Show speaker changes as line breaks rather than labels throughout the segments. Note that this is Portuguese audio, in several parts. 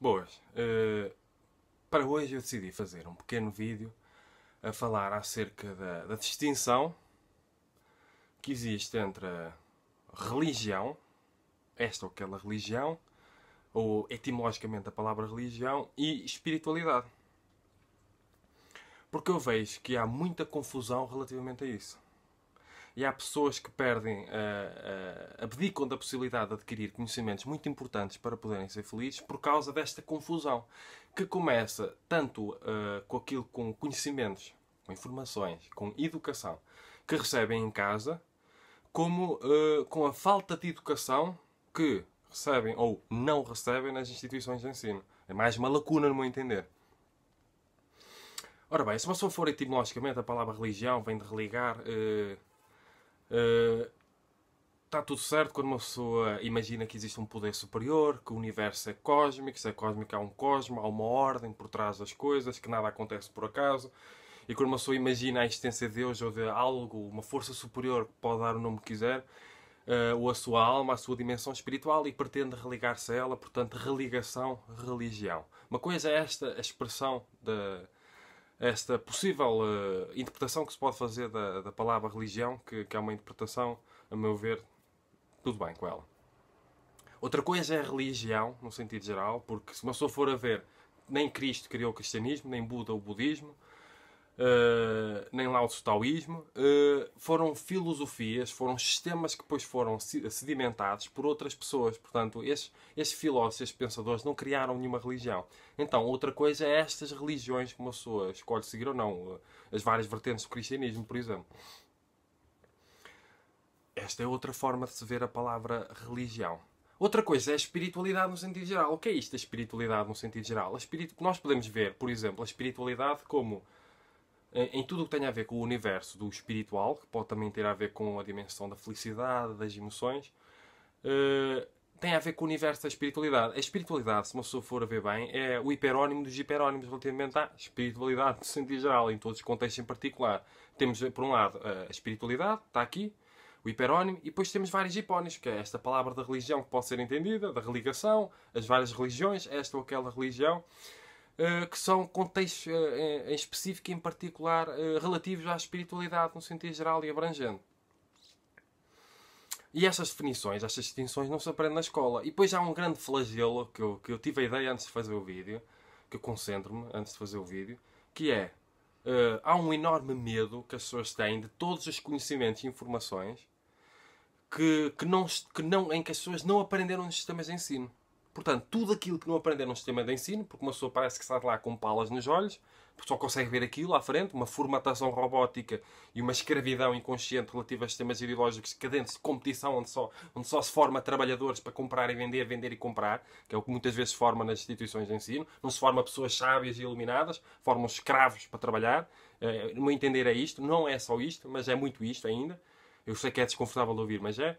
Boas. Uh, para hoje eu decidi fazer um pequeno vídeo a falar acerca da, da distinção que existe entre a religião, esta ou aquela religião, ou etimologicamente a palavra religião, e espiritualidade. Porque eu vejo que há muita confusão relativamente a isso. E há pessoas que perdem, uh, uh, abdicam da possibilidade de adquirir conhecimentos muito importantes para poderem ser felizes por causa desta confusão que começa tanto uh, com aquilo com conhecimentos, com informações, com educação que recebem em casa, como com a falta de educação que recebem ou não recebem nas instituições de ensino. É mais uma lacuna, no meu entender. Ora bem, se uma pessoa for etimologicamente, a palavra religião vem de religar, Está eh, uh, tudo certo quando uma pessoa imagina que existe um poder superior, que o universo é cósmico, se é cósmico há um cosmo, há uma ordem por trás das coisas, que nada acontece por acaso. E quando uma pessoa imagina a existência de Deus ou de algo, uma força superior que pode dar o nome que quiser, uh, ou a sua alma, a sua dimensão espiritual e pretende religar-se a ela, portanto, religação, religião. Uma coisa é esta a expressão da esta possível uh, interpretação que se pode fazer da, da palavra religião, que, que é uma interpretação, a meu ver, tudo bem com ela. Outra coisa é a religião, no sentido geral, porque se uma pessoa for a ver, nem Cristo criou o cristianismo, nem Buda o budismo, Uh, nem lá o taoísmo, uh, eh, foram filosofias, foram sistemas que depois foram sedimentados por outras pessoas. Portanto, estes, estes filósofos, estes pensadores não criaram nenhuma religião. Então, outra coisa é estas religiões que uma pessoa escolhe seguir ou não, uh, as várias vertentes do cristianismo, por exemplo. Esta é outra forma de se ver a palavra religião. Outra coisa é a espiritualidade no sentido geral. O que é isto, a espiritualidade no sentido geral? A espirit... Nós podemos ver, por exemplo, a espiritualidade como em tudo o que tem a ver com o universo do espiritual, que pode também ter a ver com a dimensão da felicidade, das emoções, eh, tem a ver com o universo da espiritualidade. A espiritualidade, se uma pessoa for a ver bem, é o hiperónimo dos hiperónimos relativamente à espiritualidade, no sentido geral, em todos os contextos em particular. Temos, por um lado, a espiritualidade, está aqui, o hiperónimo, e depois temos vários hipónimos, que é esta palavra da religião que pode ser entendida, da religação, as várias religiões, esta ou aquela religião. Eh, que são contextos eh, em específico, em particular, eh, relativos à espiritualidade no sentido geral e abrangente. E estas definições, estas distinções não se aprendem na escola. E depois há um grande flagelo que eu, que eu tive a ideia antes de fazer o vídeo, que eu concentro-me antes de fazer o vídeo, que é uh, há um enorme medo que as pessoas têm de todos os conhecimentos e informações que, que, não, que não, em que as pessoas não aprenderam nos sistemas de ensino. Portanto, tudo aquilo que não aprenderam é no sistema de ensino, porque uma pessoa parece que está lá com palas nos olhos, porque só consegue ver aquilo à frente, uma formatação robótica e uma escravidão inconsciente relativa a sistemas ideológicos cadentes de competição, onde só, onde só se forma trabalhadores para comprar e vender, vender e comprar, que é o que muitas vezes se forma nas instituições de ensino. Não se forma pessoas sábias e iluminadas, formam escravos para trabalhar. Eh, no meu entender é isto, não é só isto, mas é muito isto ainda. Eu sei que é desconfortável de ouvir, mas é.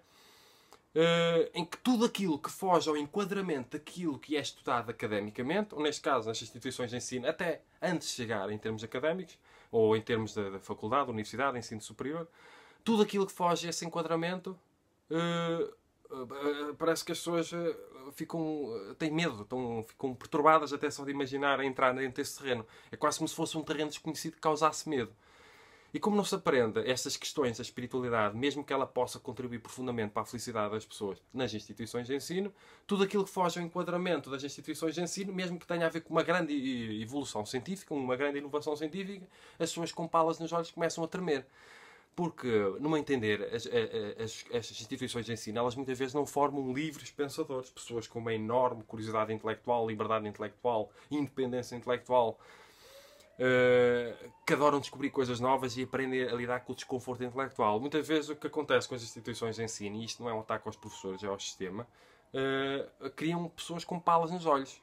Uh, em que tudo aquilo que foge ao enquadramento daquilo que é estudado academicamente, ou neste caso nas instituições de ensino, até antes de chegar em termos académicos, ou em termos da, faculdade, da universidade, ensino superior, tudo aquilo que foge a esse enquadramento uh, parece que as pessoas ficam, têm medo, estão, ficam perturbadas até só de imaginar a entrar dentro desse terreno. É quase como se fosse um terreno desconhecido que causasse medo. E como não se aprende estas questões da espiritualidade, mesmo que ela possa contribuir profundamente para a felicidade das pessoas nas instituições de ensino, tudo aquilo que foge ao enquadramento das instituições de ensino, mesmo que tenha a ver com uma grande evolução científica, uma grande inovação científica, as pessoas com palas nos olhos começam a tremer porque, no meu entender, as, as, as, instituições de ensino, elas muitas vezes não formam livres pensadores, pessoas com uma enorme curiosidade intelectual, liberdade intelectual, independência intelectual, que eh, adoram descobrir coisas novas e aprendem a lidar com o desconforto intelectual. Muitas vezes o que acontece com as instituições de ensino, e isto não é um ataque aos professores, é ao sistema, uh, criam pessoas com palas nos olhos.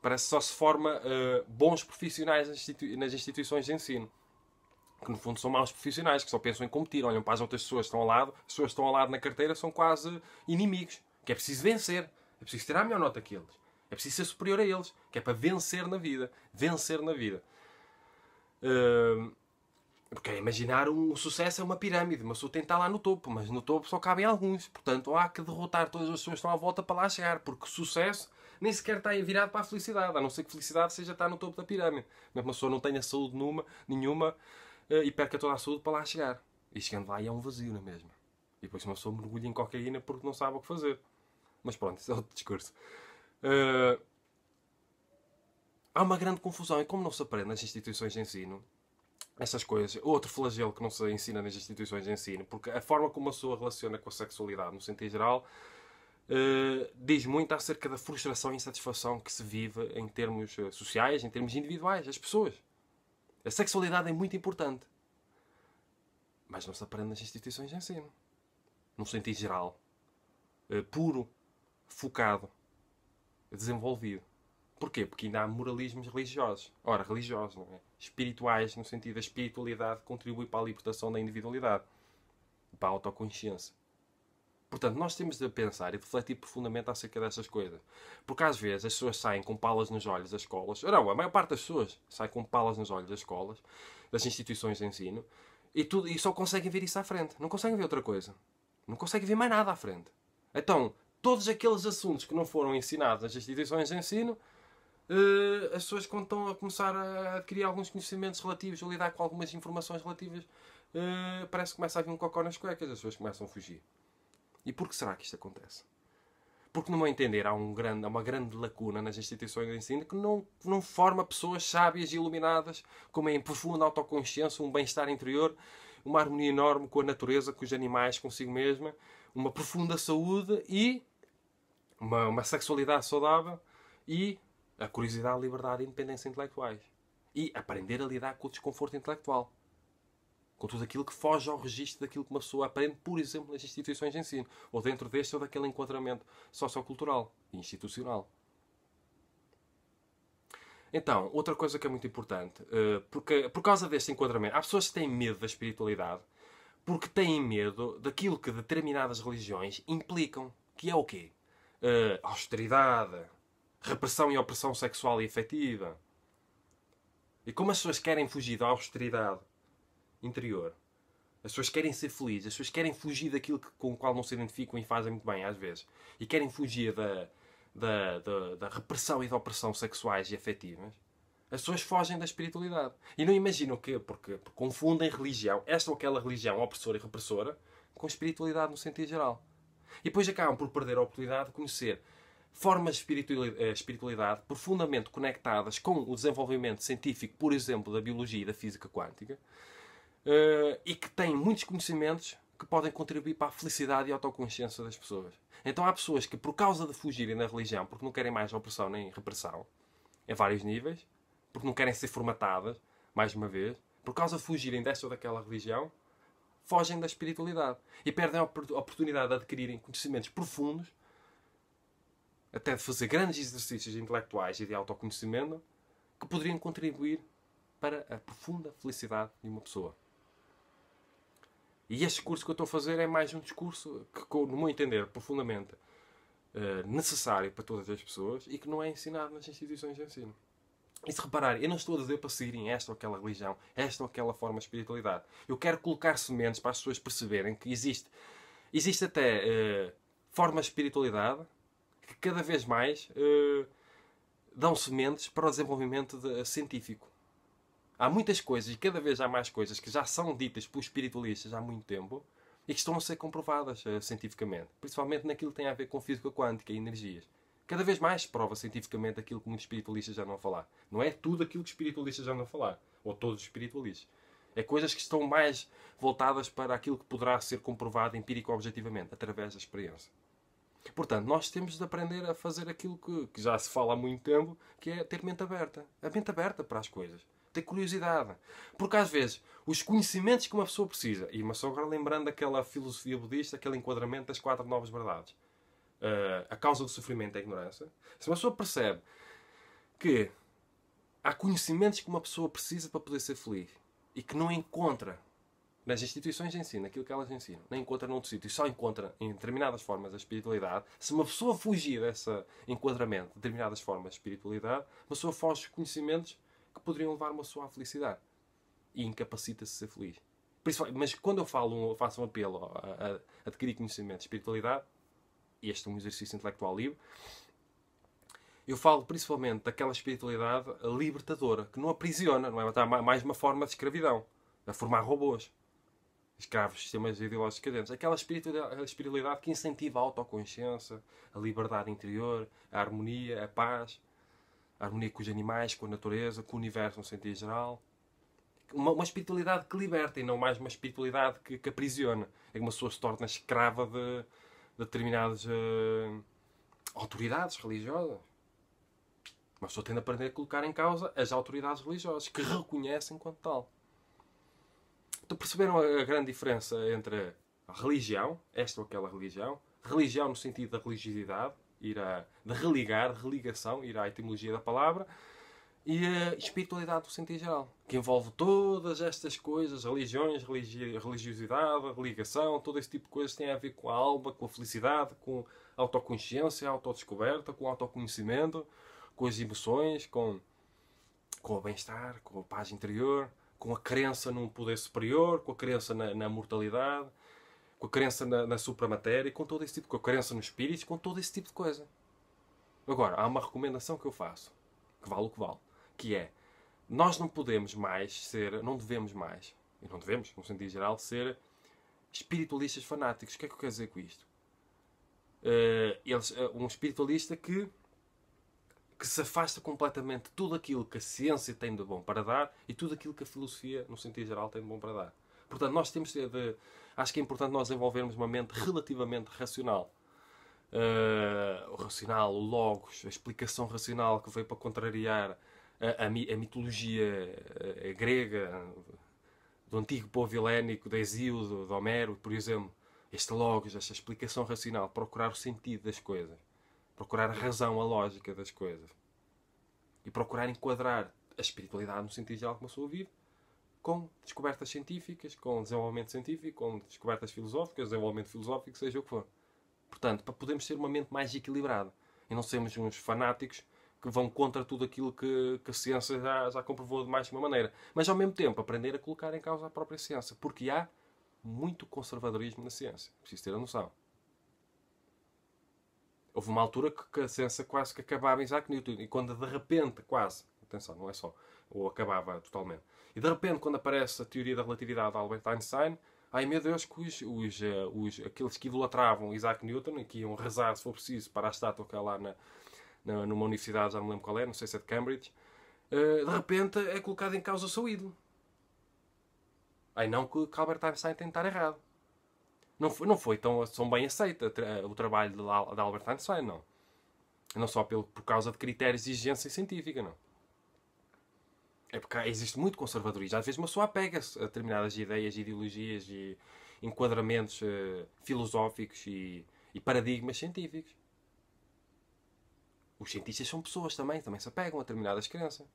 Parece que só se forma uh, bons profissionais nas, institui nas instituições de ensino que no fundo são maus profissionais, que só pensam em competir, olham para as outras pessoas que estão ao lado, as pessoas que estão ao lado na carteira são quase inimigos, que é preciso vencer, é preciso tirar a melhor nota que eles, é preciso ser superior a eles, que é para vencer na vida, vencer na vida. Uh, porque imaginar um sucesso é uma pirâmide, uma pessoa tem que estar lá no topo, mas no topo só cabem alguns. Portanto, há que derrotar todas as pessoas que estão à volta para lá chegar, porque sucesso nem sequer está virado para a felicidade, a não ser que felicidade seja estar no topo da pirâmide. Mesmo uma pessoa não tenha saúde numa, nenhuma eh, e perca toda a saúde para lá chegar. E chegando lá é um vazio, não é mesmo? E depois uma pessoa mergulha em cocaína porque não sabe o que fazer. Mas pronto, isso é outro discurso. Uh, há uma grande confusão e como não se aprende nas instituições de ensino, essas coisas. Outro flagelo que não se ensina nas instituições de ensino, porque a forma como a pessoa relaciona com a sexualidade, no sentido geral, eh, diz muito acerca da frustração e insatisfação que se vive em termos eh, sociais, em termos individuais, as pessoas. A sexualidade é muito importante, mas não se aprende nas instituições de ensino, num sentido geral, eh, puro, focado, desenvolvido. Porquê? Porque ainda há moralismos religiosos. Ora, religiosos, não é? Espirituais, no sentido da espiritualidade contribui para a libertação da individualidade, para a autoconsciência. Portanto, nós temos de pensar e refletir profundamente acerca dessas coisas. Porque às vezes as pessoas saem com palas nos olhos das escolas. Não, a maior parte das pessoas sai com palas nos olhos das escolas, das instituições de ensino, e, tudo, e só conseguem ver isso à frente. Não conseguem ver outra coisa. Não conseguem ver mais nada à frente. Então, todos aqueles assuntos que não foram ensinados nas instituições de ensino uh, as pessoas quando estão a começar a adquirir alguns conhecimentos relativos, a lidar com algumas informações relativas, uh, parece que começa a vir um cocó nas cuecas, as pessoas começam a fugir. E por que será que isto acontece? Porque, no meu entender, há, um grande, há uma grande lacuna nas instituições de ensino que não, não forma pessoas sábias e iluminadas, com uma profunda autoconsciência, um bem-estar interior, uma harmonia enorme com a natureza, com os animais, consigo mesma, uma profunda saúde e uma, uma sexualidade saudável e a curiosidade, a liberdade e a independência intelectuais. E aprender a lidar com o desconforto intelectual. Com tudo aquilo que foge ao registro daquilo que uma pessoa aprende, por exemplo, nas instituições de ensino, ou dentro deste ou daquele enquadramento sociocultural e institucional. Então, outra coisa que é muito importante, eh, porque por causa deste enquadramento, há pessoas que têm medo da espiritualidade porque têm medo daquilo que determinadas religiões implicam, que é o quê? Eh, austeridade, repressão e opressão sexual e afetiva. E como as pessoas querem fugir da austeridade interior, as pessoas querem ser felizes, as pessoas querem fugir daquilo com o qual não se identificam e fazem muito bem às vezes, e querem fugir da, da, da, da repressão e da opressão sexuais e afetivas, as pessoas fogem da espiritualidade. E não imaginam que, quê? porque confundem religião, esta ou aquela religião opressora e repressora, com espiritualidade no sentido geral. E depois acabam por perder a oportunidade de conhecer formas de eh, espiritualidade profundamente conectadas com o desenvolvimento científico, por exemplo, da biologia e da física quântica, eh, e que têm muitos conhecimentos que podem contribuir para a felicidade e a autoconsciência das pessoas. Então há pessoas que, por causa de fugirem da religião, porque não querem mais opressão nem repressão, em vários níveis, porque não querem ser formatadas, mais uma vez, por causa de fugirem desta ou daquela religião, fogem da espiritualidade e perdem a oportunidade de adquirirem conhecimentos profundos até de fazer grandes exercícios intelectuais e de autoconhecimento que poderiam contribuir para a profunda felicidade de uma pessoa. E este curso que eu estou a fazer é mais um discurso que, no meu entender, profundamente eh, necessário para todas as pessoas e que não é ensinado nas instituições de ensino. E se repararem, eu não estou a dizer para seguirem esta ou aquela religião, esta ou aquela forma de espiritualidade. Eu quero colocar sementes para as pessoas perceberem que existe, existe até uh, forma de espiritualidade que cada vez mais uh, dão sementes para o desenvolvimento de, eh, científico. Há muitas coisas, e cada vez há mais coisas, que já são ditas por espiritualistas há muito tempo e que estão a ser comprovadas uh, cientificamente. Principalmente naquilo que tem a ver com física quântica e energias. Cada vez mais se prova cientificamente aquilo que muitos espiritualistas já não falar. Não é tudo aquilo que espiritualistas já não falar, ou todos os espiritualistas. É coisas que estão mais voltadas para aquilo que poderá ser comprovado empírico objetivamente, através da experiência. Portanto, nós temos de aprender a fazer aquilo que, que já se fala há muito tempo, que é ter mente aberta. A mente aberta para as coisas ter curiosidade. Porque às vezes os conhecimentos que uma pessoa precisa, e mas só agora lembrando daquela filosofia budista, aquele enquadramento das quatro novas verdades. Uh, a causa do sofrimento é a ignorância. Se uma pessoa percebe que há conhecimentos que uma pessoa precisa para poder ser feliz e que não encontra nas instituições de ensino, aquilo que elas ensinam, nem encontra noutro sítio, e só encontra em determinadas formas a espiritualidade. Se uma pessoa fugir desse enquadramento, de determinadas formas de espiritualidade, uma pessoa foge conhecimentos que poderiam levar uma pessoa à felicidade e incapacita-se a ser feliz. Mas quando eu falo, faço um apelo a, a adquirir conhecimento de espiritualidade, este é um exercício intelectual livre, eu falo principalmente daquela espiritualidade libertadora, que não aprisiona, não é? Mais uma forma de escravidão, a formar robôs escravos sistemas ideológicos cadentes Aquela espiritualidade que incentiva a autoconsciência, a liberdade interior, a harmonia, a paz, a harmonia com os animais, com a natureza, com o universo no sentido geral. Uma, uma espiritualidade que liberta e não mais uma espiritualidade que, que aprisiona. É que uma pessoa se torna escrava de, de determinadas uh, autoridades religiosas. Uma pessoa tendo de aprender a colocar em causa as autoridades religiosas que reconhecem quanto tal perceberam a grande diferença entre religião, esta ou aquela religião, religião no sentido da religiosidade, ir a, de religar, de religação, ir à etimologia da palavra, e a espiritualidade no sentido geral, que envolve todas estas coisas, religiões, religi religiosidade, religação, todo esse tipo de coisas tem a ver com a alma, com a felicidade, com a autoconsciência, a autodescoberta, com o autoconhecimento, com as emoções, com, com o bem-estar, com a paz interior com a crença num poder superior, com a crença na, na mortalidade, com a crença na, na supramatéria, com todo esse tipo, com a crença nos espíritos, com todo esse tipo de coisa. Agora, há uma recomendação que eu faço, que vale o que vale, que é nós não podemos mais ser, não devemos mais, e não devemos, no sentido geral, ser espiritualistas fanáticos. O que é que eu quero dizer com isto? Uh, eles, uh, um espiritualista que que se afasta completamente de tudo aquilo que a ciência tem de bom para dar e tudo aquilo que a filosofia, no sentido geral, tem de bom para dar. Portanto, nós temos de, acho que é importante nós desenvolvermos uma mente relativamente racional. Uh, o racional, o logos, a explicação racional que veio para contrariar a, a, a mitologia a, eh, grega do antigo povo helénico, de Hesíodo, de Homero, por exemplo. Este logos, esta explicação racional, procurar o sentido das coisas. Procurar a razão, a lógica das coisas. E procurar enquadrar a espiritualidade, no sentido geral como a sua vive, com descobertas científicas, com desenvolvimento científico, com descobertas filosóficas, desenvolvimento filosófico, seja o que for. Portanto, para podermos ser uma mente mais equilibrada e não sermos uns fanáticos que vão contra tudo aquilo que, que a ciência já, já comprovou de mais de uma maneira. Mas ao mesmo tempo aprender a colocar em causa a própria ciência, porque há muito conservadorismo na ciência. Preciso ter a noção. Houve uma altura que a ciência quase que acabava em Isaac Newton. E quando de repente, quase, atenção, não é só, ou acabava totalmente. E de repente, quando aparece a teoria da relatividade de Albert Einstein, ai meu Deus, que os, os, eh, os, aqueles que idolatravam Isaac Newton e que iam rezar, se for preciso, para a estátua que é lá na, na, numa universidade, já não lembro qual é, não sei se é de Cambridge, eh, de repente é colocado em causa o seu ídolo. Ai não que Albert Einstein tem de estar errado não foi, não foi tão, tão bem aceita eh, o trabalho de, de Albert Einstein, não. Não só pelo, por causa de critérios de exigência científica, não. É porque existe muito conservadorismo. Às vezes uma pessoa apega-se a determinadas ideias, ideologias e enquadramentos uh, filosóficos e, e, paradigmas científicos. Os cientistas são pessoas também, também se apegam a determinadas crenças.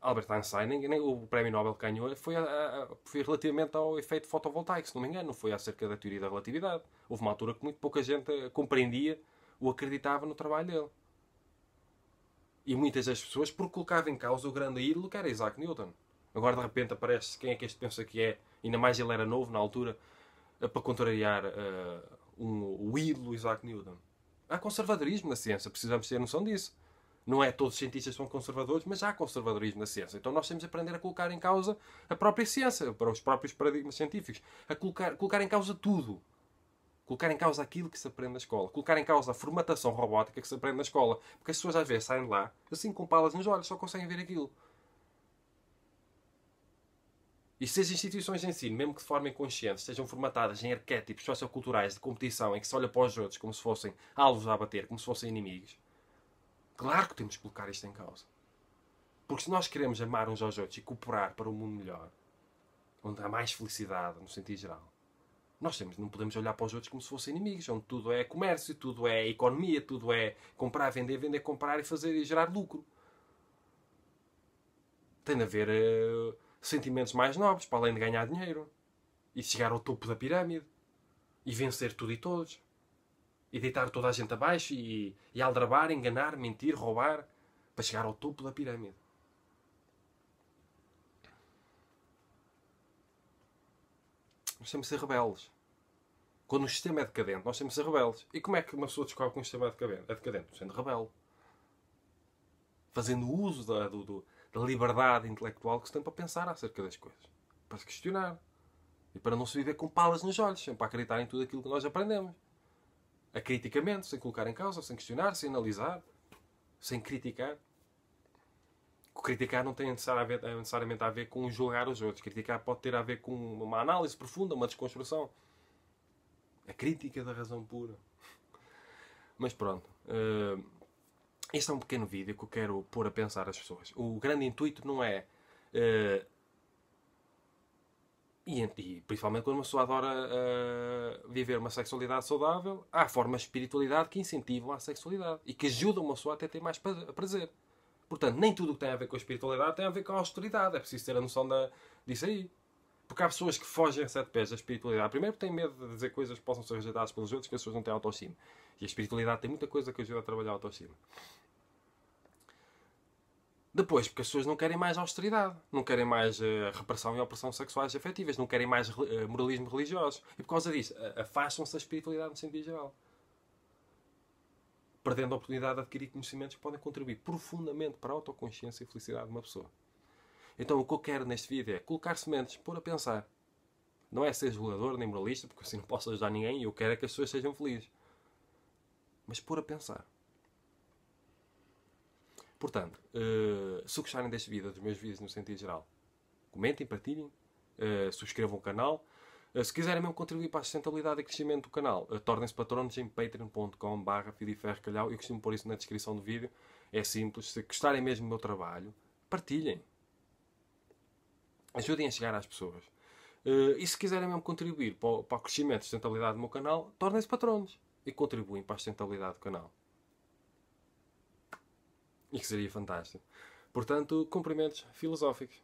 Albert Einstein, o prémio Nobel que ganhou foi, a, a, foi relativamente ao efeito fotovoltaico, se não me engano, não foi acerca da teoria da relatividade. Houve uma altura que muito pouca gente eh, compreendia ou acreditava no trabalho dele. E muitas das pessoas, porque colocava em causa o grande ídolo que era Isaac Newton. Agora de repente aparece quem é que este pensa que é, ainda mais ele era novo na altura, para contrariar uh, eh, um, o ídolo Isaac Newton. Há conservadorismo na ciência, precisamos ter noção disso. Não é todos os cientistas são conservadores, mas há conservadorismo na ciência. Então nós temos de aprender a colocar em causa a própria ciência, para os próprios paradigmas científicos, a colocar, colocar em causa tudo. Colocar em causa aquilo que se aprende na escola. Colocar em causa a formatação robótica que se aprende na escola. Porque as pessoas às vezes saem de lá, assim com palas nos olhos, só conseguem ver aquilo. E se as instituições de ensino, mesmo que de forma inconsciente, estejam formatadas em arquétipos socioculturais de competição em que se olha para os outros como se fossem alvos a bater, como se fossem inimigos, Claro que temos que colocar isto em causa. Porque se nós queremos amar uns aos outros e cooperar para um mundo melhor, onde há mais felicidade, no sentido geral, nós temos, não podemos olhar para os outros como se fossem inimigos, onde tudo é comércio, tudo é economia, tudo é comprar, vender, vender, comprar e fazer e gerar lucro. Tem de haver uh, sentimentos mais nobres, para além de ganhar dinheiro e chegar ao topo da pirâmide e vencer tudo e todos e deitar toda a gente abaixo e, e aldrabar, enganar, mentir, roubar para chegar ao topo da pirâmide. Nós temos de ser rebeldes. Quando o sistema é decadente, nós temos de ser rebeldes. E como é que uma pessoa descobre que um sistema é decadente? É decadente sendo rebelde. Fazendo uso da, do, do, da liberdade intelectual que se tem para pensar acerca das coisas. Para se questionar. E para não se viver com palas nos olhos, sempre para acreditar em tudo aquilo que nós aprendemos acriticamente, sem colocar em causa, sem questionar, sem analisar, sem criticar. criticar não tem eh, necessariamente a ver com julgar os outros. Criticar pode ter a ver com uma análise profunda, uma desconstrução. A crítica da razão pura. Mas pronto. Eh, este é um pequeno vídeo que eu quero pôr a pensar as pessoas. O grande intuito não é eh, e, e, principalmente quando uma pessoa adora uh, viver uma sexualidade saudável, há formas de espiritualidade que incentivam a sexualidade e que ajudam uma pessoa até a ter mais prazer. Portanto, nem tudo o que tem a ver com a espiritualidade tem a ver com a austeridade. É preciso ter a noção da, disso aí. Porque há pessoas que fogem a sete pés da espiritualidade. Primeiro, porque têm medo de dizer coisas que possam ser rejeitadas pelos outros, que as pessoas não têm autoestima. E a espiritualidade tem muita coisa que ajuda a trabalhar a autoestima. Depois, porque as pessoas não querem mais austeridade, não querem mais uh, repressão e opressão sexuais efetivas afetivas, não querem mais uh, moralismo religioso. E por causa disso, afastam-se da espiritualidade no sentido geral. Perdendo a oportunidade de adquirir conhecimentos que podem contribuir profundamente para a autoconsciência e felicidade de uma pessoa. Então, o que eu quero neste vídeo é colocar sementes, pôr a pensar. Não é ser julgador nem moralista, porque assim não posso ajudar ninguém e eu quero é que as pessoas sejam felizes. Mas pôr a pensar. Portanto, uh, se gostarem deste vídeo, dos meus vídeos no sentido geral, comentem, partilhem, uh, subscrevam o canal. Uh, se quiserem mesmo contribuir para a sustentabilidade e crescimento do canal, uh, tornem-se patronos em patreon.com.br e Eu costumo pôr isso na descrição do vídeo. É simples. Se gostarem mesmo do meu trabalho, partilhem. Ajudem a chegar às pessoas. Uh, e se quiserem mesmo contribuir para o, para o crescimento e sustentabilidade do meu canal, tornem-se patronos e contribuem para a sustentabilidade do canal. E que seria fantástico. Portanto, cumprimentos filosóficos.